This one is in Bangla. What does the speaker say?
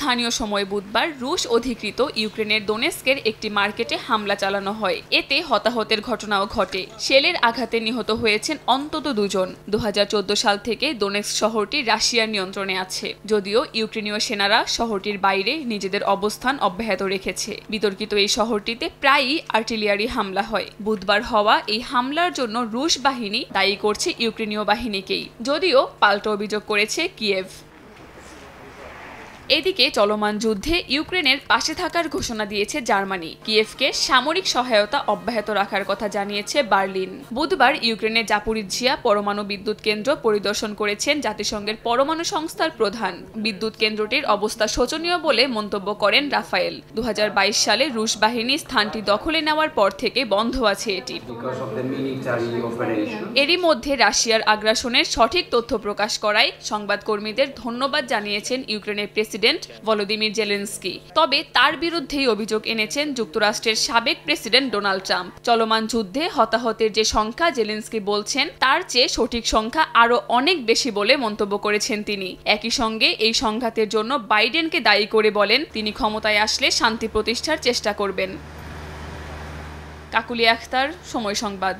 স্থানীয় সময় বুধবার রুশ অধিকৃত ইউক্রেনের দোনেস্কের একটি মার্কেটে হামলা চালানো হয় এতে হতাহতের ঘটনাও ঘটে শেলের আঘাতে নিহত হয়েছেন অন্তত দুজন দু সাল থেকে দোনেস্ক শহরটি রাশিয়ার নিয়ন্ত্রণে আছে যদিও ইউক্রেনীয় সেনারা শহরটির বাইরে নিজেদের অবস্থান অব্যাহত রেখেছে বিতর্কিত এই শহরটিতে প্রায়ই আর্টিলিয়ারি হামলা হয় বুধবার হওয়া এই হামলার জন্য রুশ বাহিনী দায়ী করছে ইউক্রেনীয় বাহিনীকেই যদিও পাল্টা অভিযোগ করেছে কিয়েভ এদিকে চলমান যুদ্ধে ইউক্রেনের পাশে থাকার ঘোষণা দিয়েছে জার্মানি কিয়েফকে সামরিক সহায়তা অব্যাহত রাখার কথা জানিয়েছে বার্লিন বুধবার ইউক্রেনের জাপুরিজিয়া পরমাণু বিদ্যুৎ কেন্দ্র পরিদর্শন করেছেন জাতিসংঘের পরমাণু সংস্থার প্রধান বিদ্যুৎ কেন্দ্রটির অবস্থা শোচনীয় বলে মন্তব্য করেন রাফায়েল দু সালে রুশ বাহিনী স্থানটি দখলে নেওয়ার পর থেকে বন্ধ আছে এটি এরই মধ্যে রাশিয়ার আগ্রাসনের সঠিক তথ্য প্রকাশ করায় সংবাদকর্মীদের ধন্যবাদ জানিয়েছেন ইউক্রেনের প্রেসিডেন্ট প্রেসিডেন্ট ভলোদিমির জেলেন্সকি তবে তার বিরুদ্ধেই অভিযোগ এনেছেন যুক্তরাষ্ট্রের সাবেক প্রেসিডেন্ট ডোনাল্ড ট্রাম্প চলমান যুদ্ধে হতাহতের যে সংখ্যা জেলেন্সকি বলছেন তার চেয়ে সঠিক সংখ্যা আরও অনেক বেশি বলে মন্তব্য করেছেন তিনি একই সঙ্গে এই সংঘাতের জন্য বাইডেনকে দায়ী করে বলেন তিনি ক্ষমতায় আসলে শান্তি প্রতিষ্ঠার চেষ্টা করবেন কাকুলি আখতার সময় সংবাদ